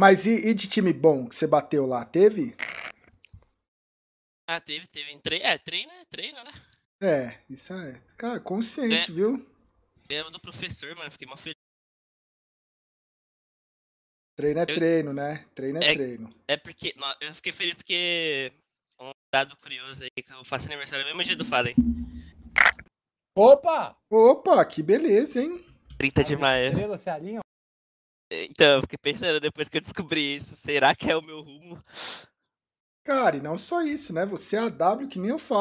Mas e, e de time bom que você bateu lá, teve? Ah, teve, teve. Tre... É, treina, treina, né? É, isso é. Cara, consciente, é. viu? Ganhamos do professor, mano. Fiquei mó feliz. Treino é eu... treino, né? Treino é, é treino. É porque. Não, eu fiquei feliz porque. Um dado curioso aí, que eu faço aniversário no mesmo dia do Fallen. Opa! Opa, que beleza, hein? 30 de maio. Estrela se alinham? Então, eu fiquei pensando depois que eu descobri isso, será que é o meu rumo? Cara, e não só isso, né? Você é AW que nem eu falo.